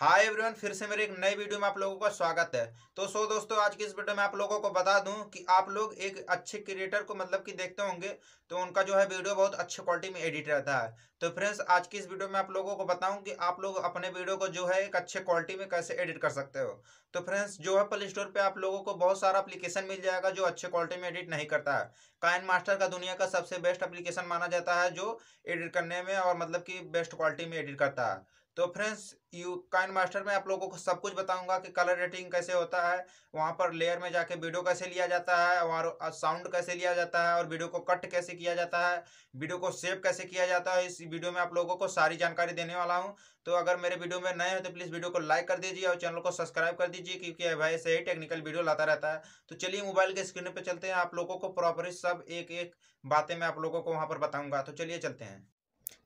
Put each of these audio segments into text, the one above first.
hi everyone फिर से मेरे एक नए वीडियो में आप लोगों का स्वागत है तो सो दोस्तों आज की इस वीडियो में आप लोगों को बता दूं कि आप लोग एक अच्छे क्रिएटर को मतलब कि देखते होंगे तो उनका जो है वीडियो बहुत अच्छे क्वालिटी में एडिट रहता है तो फ्रेंड्स आज की इस वीडियो में आप लोगों को बताऊं कि आप लोग अपने वीडियो को जो है एक अच्छे क्वालिटी में कैसे एडिट कर सकते हो तो फ्रेंड्स जो है प्ले स्टोर पर आप लोगों को बहुत सारा अप्लीकेशन मिल जाएगा जो अच्छे क्वालिटी में एडिट नहीं करता है काइन मास्टर का दुनिया का सबसे बेस्ट अप्लीकेशन माना जाता है जो एडिट करने में और मतलब कि बेस्ट क्वालिटी में एडिट करता है तो फ्रेंड्स यू काइन मास्टर में आप लोगों को सब कुछ बताऊंगा कि कलर रेटिंग कैसे होता है वहाँ पर लेयर में जाके वीडियो कैसे लिया जाता है और साउंड कैसे लिया जाता है और वीडियो को कट कैसे किया जाता है वीडियो को सेव कैसे किया जाता है इस वीडियो में आप लोगों को सारी जानकारी देने वाला हूँ तो अगर मेरे वीडियो में नए हो तो प्लीज़ वीडियो को लाइक कर दीजिए और चैनल को सब्सक्राइब कर दीजिए क्योंकि भाई से ही टेक्निकल वीडियो लाता रहता है तो चलिए मोबाइल के स्क्रीन पर चलते हैं आप लोगों को प्रॉपर सब एक एक बातें मैं आप लोगों को वहाँ पर बताऊँगा तो चलिए चलते हैं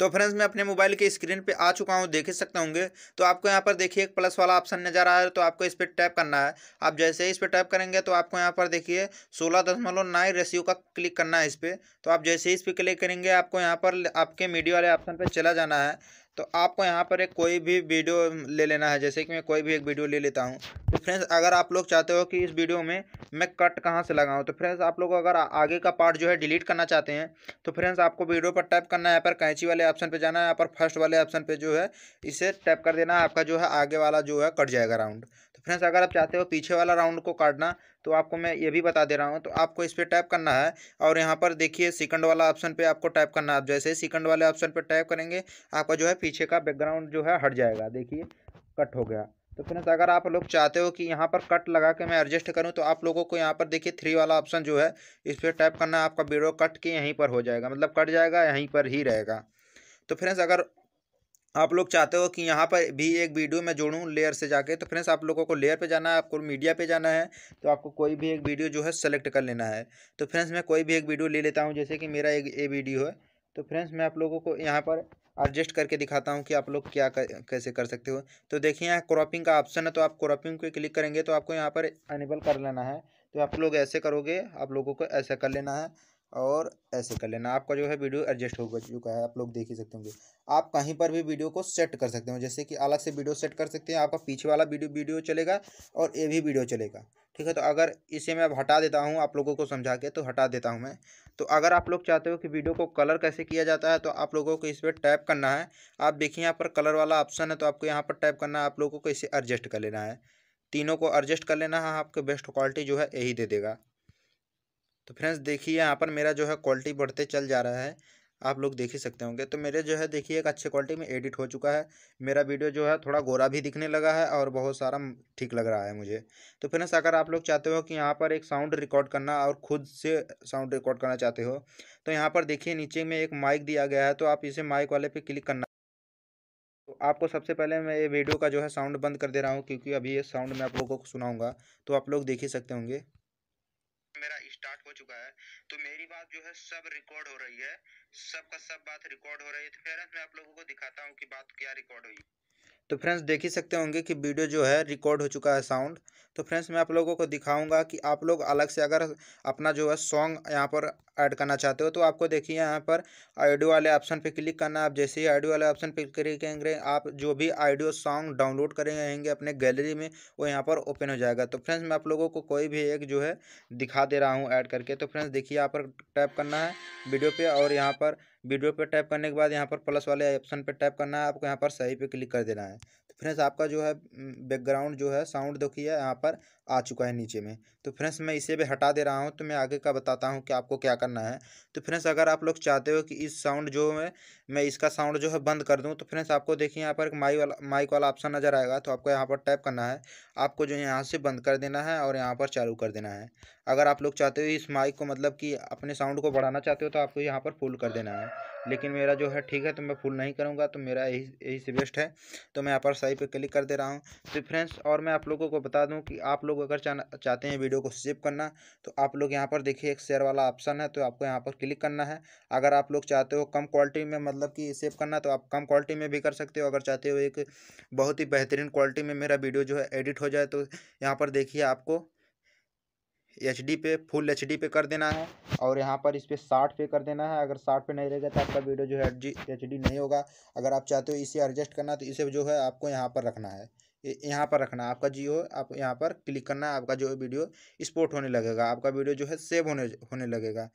तो फ्रेंड्स मैं अपने मोबाइल के स्क्रीन पे आ चुका हूँ देख सकते होंगे तो आपको यहाँ पर देखिए एक प्लस वाला ऑप्शन नजर आ रहा है तो आपको इस पर टैप करना है आप जैसे ही इस पर टैप करेंगे तो आपको यहाँ पर देखिए सोलह दशमलव नाइन रेशियो का क्लिक करना है इस पर तो आप जैसे ही इस पर क्लिक करेंगे आपको यहाँ पर आपके मीडिया वाले ऑप्शन पर चला जाना है तो आपको यहाँ पर एक कोई भी वीडियो ले लेना है जैसे कि मैं कोई भी एक वीडियो ले लेता हूँ तो फ्रेंड्स अगर आप लोग चाहते हो कि इस वीडियो में मैं कट कहाँ से लगाऊँ तो फ्रेंड्स आप लोग अगर आगे का पार्ट जो है डिलीट करना चाहते हैं तो फ्रेंड्स आपको वीडियो पर टैप करना है यहाँ पर कैंची वाले ऑप्शन पर जाना है यहाँ पर फर्स्ट वाले ऑप्शन पर जो है इसे टैप कर देना है आपका जो है आगे वाला जो है कट जाएगा राउंड फ्रेंड्स अगर आप चाहते हो पीछे वाला राउंड को काटना तो आपको मैं ये भी बता दे रहा हूँ तो आपको इस पर टैप करना है और यहाँ पर देखिए सेकंड वाला ऑप्शन पे आपको टैप करना है आप जैसे ही सेकंड वाले ऑप्शन पे टैप करेंगे आपका जो है पीछे का बैकग्राउंड जो है हट जाएगा देखिए कट हो गया तो फ्रेंड्स अगर आप लोग चाहते हो कि यहाँ पर कट लगा के मैं एडजस्ट करूँ तो आप लोगों को यहाँ पर देखिए थ्री वाला ऑप्शन जो है इस पर टाइप करना है आपका वीडियो कट के यहीं पर हो जाएगा मतलब कट जाएगा यहीं पर ही रहेगा तो फ्रेंड्स अगर आप लोग चाहते हो कि यहाँ पर भी एक वीडियो मैं जोड़ूँ लेयर से जाके तो फ्रेंड्स आप लोगों को लेयर पे जाना है आपको मीडिया पे जाना है तो आपको कोई भी एक वीडियो जो है सेलेक्ट कर लेना है तो फ्रेंड्स मैं कोई भी एक वीडियो ले लेता हूँ जैसे कि मेरा एक ए वीडियो है तो फ्रेंड्स मैं आप लोगों को यहाँ पर एडजस्ट करके दिखाता हूँ कि आप लोग क्या कर, कैसे कर सकते हो तो देखिए यहाँ क्रॉपिंग का ऑप्शन है तो आप क्रॉपिंग को क्लिक करेंगे तो आपको यहाँ पर अनेबल कर लेना है तो आप लोग ऐसे करोगे आप लोगों को ऐसा कर लेना है और ऐसे कर लेना आपका जो है वीडियो एडजस्ट हो चुका है आप लोग देख ही सकते होंगे आप कहीं पर भी वीडियो को सेट कर सकते हो जैसे कि अलग से वीडियो सेट कर सकते हैं आपका पीछे वाला वीडियो वीडियो चलेगा और ये भी वीडियो चलेगा ठीक है तो अगर इसे मैं अब हटा देता हूँ आप लोगों को समझा के तो हटा देता हूँ मैं तो अगर आप लोग चाहते हो कि वीडियो को कलर कैसे किया जाता है तो आप लोगों को इस पर टैप करना है आप देखिए यहाँ पर कलर वाला ऑप्शन है तो आपको यहाँ पर टैप करना है आप लोगों को इसे एडजस्ट कर लेना है तीनों को एडजस्ट कर लेना है हाँ, आपके बेस्ट क्वालिटी जो है यही दे देगा तो फ्रेंड्स देखिए यहाँ पर मेरा जो है क्वालिटी बढ़ते चल जा रहा है आप लोग देख ही सकते होंगे तो मेरे जो है देखिए एक अच्छे क्वालिटी में एडिट हो चुका है मेरा वीडियो जो है थोड़ा गोरा भी दिखने लगा है और बहुत सारा ठीक लग रहा है मुझे तो फ्रेंड्स अगर आप लोग चाहते हो कि यहाँ पर एक साउंड रिकॉर्ड करना और ख़ुद से साउंड रिकॉर्ड करना चाहते हो तो यहाँ पर देखिए नीचे में एक माइक दिया गया है तो आप इसे माइक वाले पर क्लिक करना तो आपको सबसे पहले मैं ये वीडियो का जो है साउंड बंद कर दे रहा हूँ क्योंकि अभी ये साउंड मैं आप लोगों को सुनाऊँगा तो आप लोग देख ही सकते होंगे मेरा स्टार्ट हो चुका है तो मेरी बात जो है सब रिकॉर्ड हो रही है सबका सब बात रिकॉर्ड हो रही है तो फिर मैं आप लोगों को दिखाता हूँ कि बात क्या रिकॉर्ड हुई तो फ्रेंड्स देख ही सकते होंगे कि वीडियो जो है रिकॉर्ड हो चुका है साउंड तो फ्रेंड्स मैं आप लोगों को दिखाऊंगा कि आप लोग अलग से अगर अपना जो है सॉन्ग यहाँ पर ऐड करना चाहते हो तो आपको देखिए यहाँ पर ऑडियो वाले ऑप्शन पे क्लिक करना है आप जैसे ही ऑडियो वाले ऑप्शन पे क्लिक करेंगे आप जो भी आइडियो सॉन्ग डाउनलोड करेंगे अपने गैलरी में वो यहाँ पर ओपन हो जाएगा तो फ्रेंड्स मैं आप लोगों को कोई भी एक जो है दिखा दे रहा हूँ ऐड करके तो फ्रेंड्स देखिए यहाँ पर टैप करना है वीडियो पर और यहाँ पर वीडियो पर टाइप करने के बाद यहाँ पर प्लस वाले ऑप्शन पर टाइप करना है आपको यहाँ पर सही पे क्लिक कर देना है फ्रेंड्स आपका जो है बैकग्राउंड जो है साउंड देखिए यहाँ पर आ चुका है नीचे में तो फ्रेंड्स मैं इसे भी हटा दे रहा हूँ तो मैं आगे का बताता हूँ कि आपको क्या करना है तो फ्रेंड्स अगर आप लोग चाहते हो कि इस साउंड जो है मैं इसका साउंड जो है बंद कर दूँ तो फ्रेंड्स आपको देखिए यहाँ पर एक माइक वाला माइक वाला ऑप्शन नज़र आएगा तो आपको यहाँ पर टैप करना है आपको जो यहाँ से बंद कर देना है और यहाँ पर चालू कर देना है अगर आप लोग चाहते हो इस माइक को मतलब कि अपने साउंड को बढ़ाना चाहते हो तो आपको यहाँ पर फुल कर देना है लेकिन मेरा जो है ठीक है तो मैं फुल नहीं करूँगा तो मेरा यही यही से बेस्ट है तो मैं यहाँ पर सही पे क्लिक कर दे रहा हूँ तो फ्रेंड्स और मैं आप लोगों को बता दूँ कि आप लोग अगर चाहते हैं वीडियो को सेव करना तो आप लोग यहाँ पर देखिए एक शेयर वाला ऑप्शन है तो आपको यहाँ पर क्लिक करना है अगर आप लोग चाहते हो कम क्वालिटी में मतलब कि सेव करना तो आप कम क्वालिटी में भी कर सकते हो अगर चाहते हो एक बहुत ही बेहतरीन क्वालिटी में मेरा वीडियो जो है एडिट हो जाए तो यहाँ पर देखिए आपको एच डी पे फुल एच डी पे कर देना है और यहाँ पर इस पर साठ पे कर देना है अगर साठ पे नहीं रहेगा तो आपका वीडियो जो है एच डी नहीं होगा अगर आप चाहते हो इसे एडजस्ट करना तो इसे जो है आपको यहाँ पर रखना है यहाँ पर रखना आपका जियो आप यहाँ पर क्लिक करना है आपका जो वीडियो स्पोर्ट होने लगेगा आपका वीडियो जो है सेव होने होने लगेगा